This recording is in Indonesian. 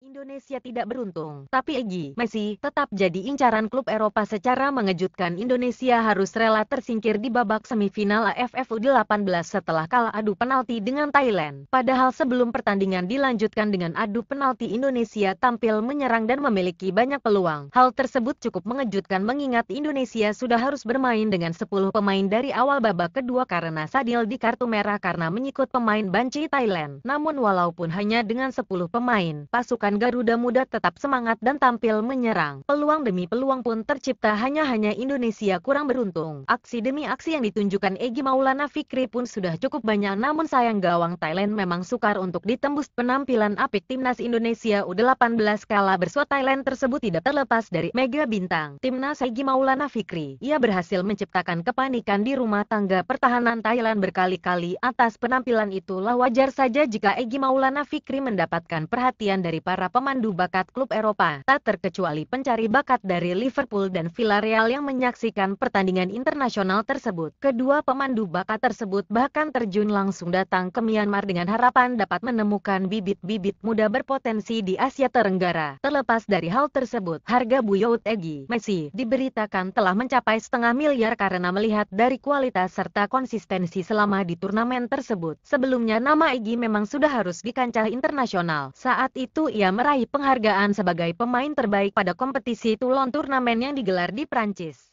Indonesia tidak beruntung, tapi Egy, Messi tetap jadi incaran klub Eropa secara mengejutkan. Indonesia harus rela tersingkir di babak semifinal AFF U18 setelah kalah adu penalti dengan Thailand. Padahal sebelum pertandingan dilanjutkan dengan adu penalti Indonesia tampil menyerang dan memiliki banyak peluang. Hal tersebut cukup mengejutkan mengingat Indonesia sudah harus bermain dengan 10 pemain dari awal babak kedua karena Sadil di kartu merah karena menyikut pemain banci Thailand. Namun walaupun hanya dengan 10 pemain, pasukan pasukan Garuda Muda tetap semangat dan tampil menyerang. Peluang demi peluang pun tercipta hanya-hanya Indonesia kurang beruntung. Aksi demi aksi yang ditunjukkan Egi Maulana Fikri pun sudah cukup banyak namun sayang gawang Thailand memang sukar untuk ditembus penampilan apik timnas Indonesia U18 kala bersua Thailand tersebut tidak terlepas dari mega bintang. Timnas Egi Maulana Fikri, ia berhasil menciptakan kepanikan di rumah tangga pertahanan Thailand berkali-kali atas penampilan itulah wajar saja jika Egi Maulana Fikri mendapatkan perhatian dari para para pemandu bakat klub Eropa, tak terkecuali pencari bakat dari Liverpool dan Villarreal yang menyaksikan pertandingan internasional tersebut. Kedua pemandu bakat tersebut bahkan terjun langsung datang ke Myanmar dengan harapan dapat menemukan bibit-bibit muda berpotensi di Asia Tenggara. Terlepas dari hal tersebut, harga Buyout Egi Messi diberitakan telah mencapai setengah miliar karena melihat dari kualitas serta konsistensi selama di turnamen tersebut. Sebelumnya nama Egi memang sudah harus di kancah internasional. Saat itu ia meraih penghargaan sebagai pemain terbaik pada kompetisi Toulon turnamen yang digelar di Prancis.